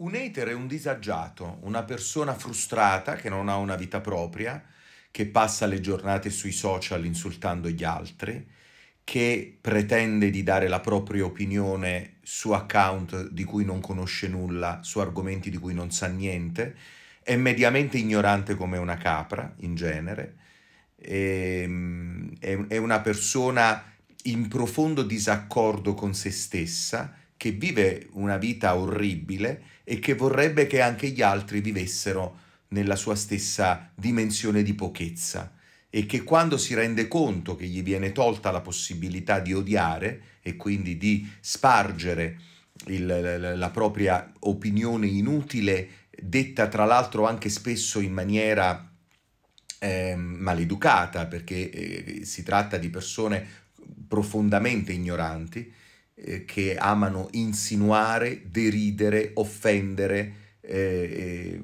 Un hater è un disagiato, una persona frustrata che non ha una vita propria, che passa le giornate sui social insultando gli altri, che pretende di dare la propria opinione su account di cui non conosce nulla, su argomenti di cui non sa niente, è mediamente ignorante come una capra in genere, ehm, è, è una persona in profondo disaccordo con se stessa, che vive una vita orribile e che vorrebbe che anche gli altri vivessero nella sua stessa dimensione di pochezza e che quando si rende conto che gli viene tolta la possibilità di odiare e quindi di spargere il, la propria opinione inutile, detta tra l'altro anche spesso in maniera eh, maleducata, perché eh, si tratta di persone profondamente ignoranti, eh, che amano insinuare, deridere, offendere eh, eh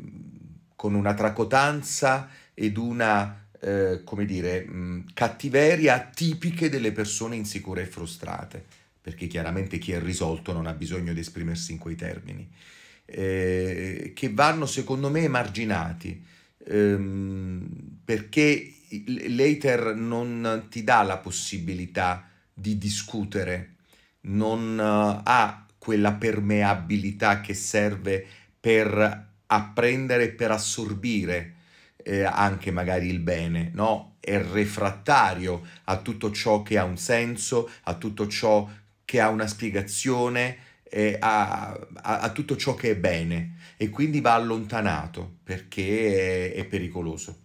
con una tracotanza ed una eh, come dire, mh, mm, cattiveria tipiche delle persone insicure e frustrate, perché chiaramente chi è risolto non ha bisogno di esprimersi in quei termini, che vanno secondo me emarginati, ehm, perché l'hater non ti dà la possibilità di discutere non eh, ha quella permeabilità che serve per apprendere e per assorbire eh, anche magari il bene, no? È refrattario a tutto ciò che ha un senso, a tutto ciò che ha una spiegazione, eh, a, a, a, tutto ciò che è bene e quindi va allontanato perché è, è pericoloso.